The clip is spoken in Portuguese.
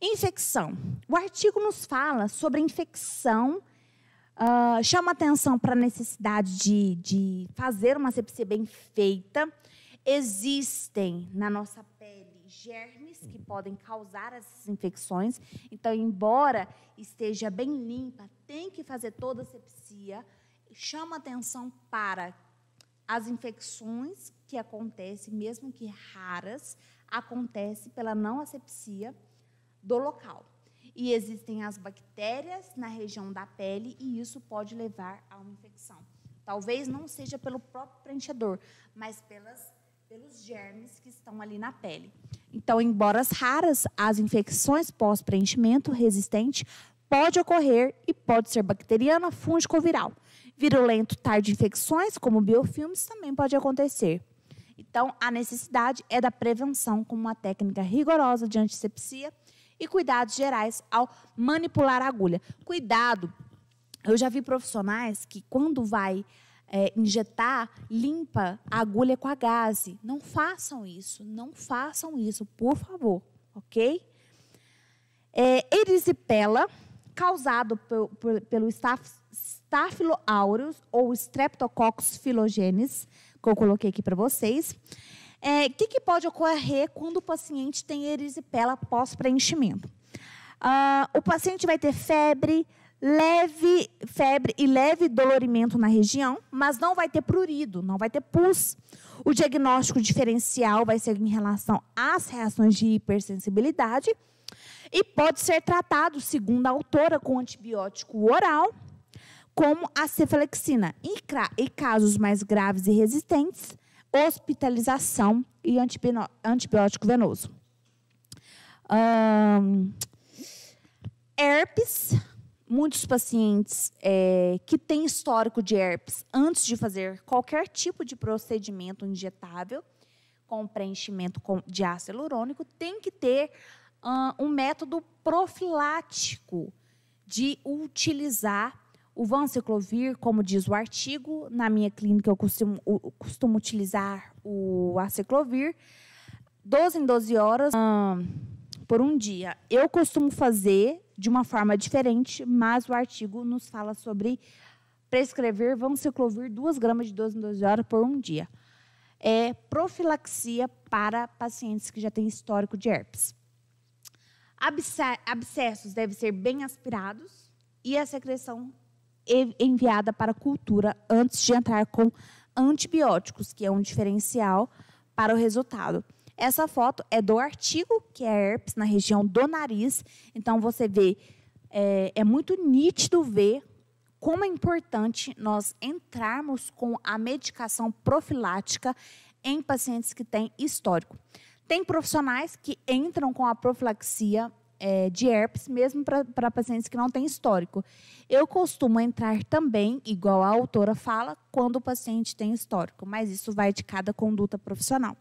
Infecção. O artigo nos fala sobre a infecção, uh, chama atenção para a necessidade de, de fazer uma sepsia bem feita. Existem na nossa pele germes que podem causar essas infecções. Então, embora esteja bem limpa, tem que fazer toda a sepsia. Chama atenção para as infecções que acontecem, mesmo que raras, acontece pela não asepsia do local. E existem as bactérias na região da pele e isso pode levar a uma infecção. Talvez não seja pelo próprio preenchedor, mas pelas, pelos germes que estão ali na pele. Então, embora as raras, as infecções pós-preenchimento resistente pode ocorrer e pode ser bacteriana, fúngica ou viral. Virulento tarde infecções, como biofilmes, também pode acontecer. Então, a necessidade é da prevenção com uma técnica rigorosa de antisepsia e cuidados gerais ao manipular a agulha. Cuidado! Eu já vi profissionais que, quando vai é, injetar, limpa a agulha com a gaze. Não façam isso, não façam isso, por favor, ok? É, erisipela, causado pelo staph, Staphylo aureus ou Streptococcus filogenes que eu coloquei aqui para vocês. O é, que, que, pode ocorrer quando o paciente tem erisipela pós-preenchimento? Ah, o paciente vai ter febre, leve febre e leve dolorimento na região, mas não vai ter prurido, não vai ter pus. O diagnóstico diferencial vai ser em relação às reações de hipersensibilidade e pode ser tratado, segundo a autora, com antibiótico oral, como a cefalexina. E casos mais graves e resistentes, hospitalização e antibiótico venoso. Um, herpes, muitos pacientes é, que têm histórico de herpes antes de fazer qualquer tipo de procedimento injetável com preenchimento de ácido hialurônico tem que ter um, um método profilático de utilizar o vanciclovir, como diz o artigo, na minha clínica eu costumo, eu costumo utilizar o aciclovir 12 em 12 horas hum, por um dia. Eu costumo fazer de uma forma diferente, mas o artigo nos fala sobre prescrever vanciclovir 2 gramas de 12 em 12 horas por um dia. É profilaxia para pacientes que já têm histórico de herpes. Abscessos devem ser bem aspirados e a secreção enviada para a cultura antes de entrar com antibióticos, que é um diferencial para o resultado. Essa foto é do artigo, que é herpes na região do nariz. Então, você vê, é, é muito nítido ver como é importante nós entrarmos com a medicação profilática em pacientes que têm histórico. Tem profissionais que entram com a profilaxia é, de herpes, mesmo para pacientes que não têm histórico. Eu costumo entrar também, igual a autora fala, quando o paciente tem histórico, mas isso vai de cada conduta profissional.